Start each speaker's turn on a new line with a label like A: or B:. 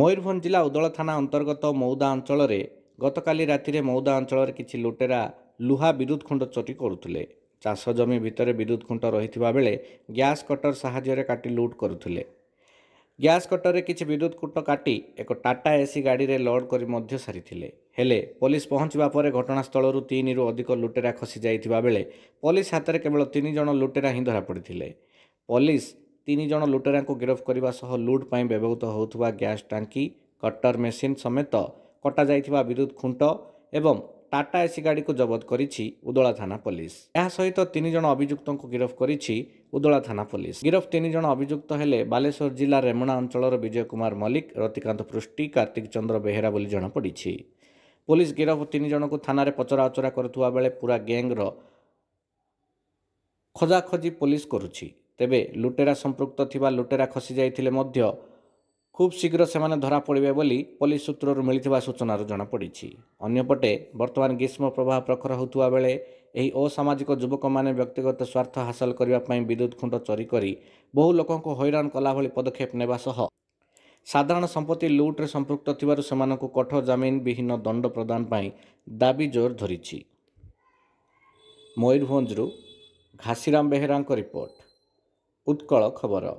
A: ମୟୂରଭଞ୍ଜ ଜିଲ୍ଲା ଉଦଳ ଥାନା ଅନ୍ତର୍ଗତ ମଉଦା ଅଞ୍ଚଳରେ ଗତକାଲି ରାତିରେ ମଉଦା ଅଞ୍ଚଳରେ କିଛି ଲୁଟେରା ଲୁହା ବିଦ୍ୟୁତ୍ ଖୁଣ୍ଟ ଚୋରି କରୁଥିଲେ ଚାଷ ଜମି ଭିତରେ ବିଦ୍ୟୁତ୍ ଖୁଣ୍ଟ ରହିଥିବା ବେଳେ ଗ୍ୟାସ୍ କଟର ସାହାଯ୍ୟରେ କାଟି ଲୁଟ୍ କରୁଥିଲେ ଗ୍ୟାସ୍ କଟରରେ କିଛି ବିଦ୍ୟୁତ୍ ଖୁଣ୍ଟ କାଟି ଏକ ଟାଟା ଏସି ଗାଡ଼ିରେ ଲୋଡ଼୍ କରି ମଧ୍ୟ ସାରିଥିଲେ ହେଲେ ପୋଲିସ ପହଞ୍ଚିବା ପରେ ଘଟଣାସ୍ଥଳରୁ ତିନିରୁ ଅଧିକ ଲୁଟେରା ଖସି ଯାଇଥିବା ବେଳେ ପୋଲିସ ହାତରେ କେବଳ ତିନି ଜଣ ଲୁଟେରା ହିଁ ଧରାପଡ଼ିଥିଲେ ପୋଲିସ ତିନି ଜଣ ଲୁଟେରାଙ୍କୁ ଗିରଫ କରିବା ସହ ଲୁଟ୍ ପାଇଁ ବ୍ୟବହୃତ ହେଉଥିବା ଗ୍ୟାସ୍ ଟାଙ୍କି କଟର ମେସିନ୍ ସମେତ କଟାଯାଇଥିବା ବିଦ୍ୟୁତ୍ ଖୁଣ୍ଟ ଏବଂ ଟାଟା ଏସି ଗାଡ଼ିକୁ ଜବତ କରିଛି ଉଦଳା ଥାନା ପୋଲିସ ଏହା ସହିତ ତିନି ଜଣ ଅଭିଯୁକ୍ତଙ୍କୁ ଗିରଫ କରିଛି ଉଦଳା ଥାନା ପୋଲିସ ଗିରଫ ତିନି ଜଣ ଅଭିଯୁକ୍ତ ହେଲେ ବାଲେଶ୍ୱର ଜିଲ୍ଲା ରେମଣା ଅଞ୍ଚଳର ବିଜୟ କୁମାର ମଲ୍ଲିକ ରତିକାନ୍ତ ପୃଷ୍ଟି କାର୍ତ୍ତିକ ଚନ୍ଦ୍ର ବେହେରା ବୋଲି ଜଣାପଡ଼ିଛି ପୋଲିସ ଗିରଫ ତିନି ଜଣଙ୍କୁ ଥାନାରେ ପଚରାଉଚରା କରୁଥିବା ବେଳେ ପୁରା ଗ୍ୟାଙ୍ଗର ଖୋଜାଖୋଜି ପୋଲିସ କରୁଛି ତେବେ ଲୁଟେରା ସମ୍ପୃକ୍ତ ଥିବା ଲୁଟେରା ଖସିଯାଇଥିଲେ ମଧ୍ୟ ଖୁବ୍ ଶୀଘ୍ର ସେମାନେ ଧରାପଡ଼ିବେ ବୋଲି ପୋଲିସ ସୂତ୍ରରୁ ମିଳିଥିବା ସୂଚନାରୁ ଜଣାପଡ଼ିଛି ଅନ୍ୟପଟେ ବର୍ତ୍ତମାନ ଗ୍ରୀଷ୍ମ ପ୍ରବାହ ପ୍ରଖର ହେଉଥିବା ବେଳେ ଏହି ଅସାମାଜିକ ଯୁବକମାନେ ବ୍ୟକ୍ତିଗତ ସ୍ୱାର୍ଥ ହାସଲ କରିବା ପାଇଁ ବିଦ୍ୟୁତ୍ ଖୁଣ୍ଟ ଚୋରି କରି ବହୁ ଲୋକଙ୍କୁ ହଇରାଣ କଲା ଭଳି ପଦକ୍ଷେପ ନେବା ସହ ସାଧାରଣ ସମ୍ପତ୍ତି ଲୁଟ୍ରେ ସମ୍ପୃକ୍ତ ଥିବାରୁ ସେମାନଙ୍କୁ କଠୋର ଜାମିନ ବିହୀନ ଦଣ୍ଡ ପ୍ରଦାନ ପାଇଁ ଦାବି ଜୋର ଧରିଛି ମୟୂରଭଞ୍ଜରୁ ଘାସିରାମ ବେହେରାଙ୍କ ରିପୋର୍ଟ ଉତ୍କଳ ଖବର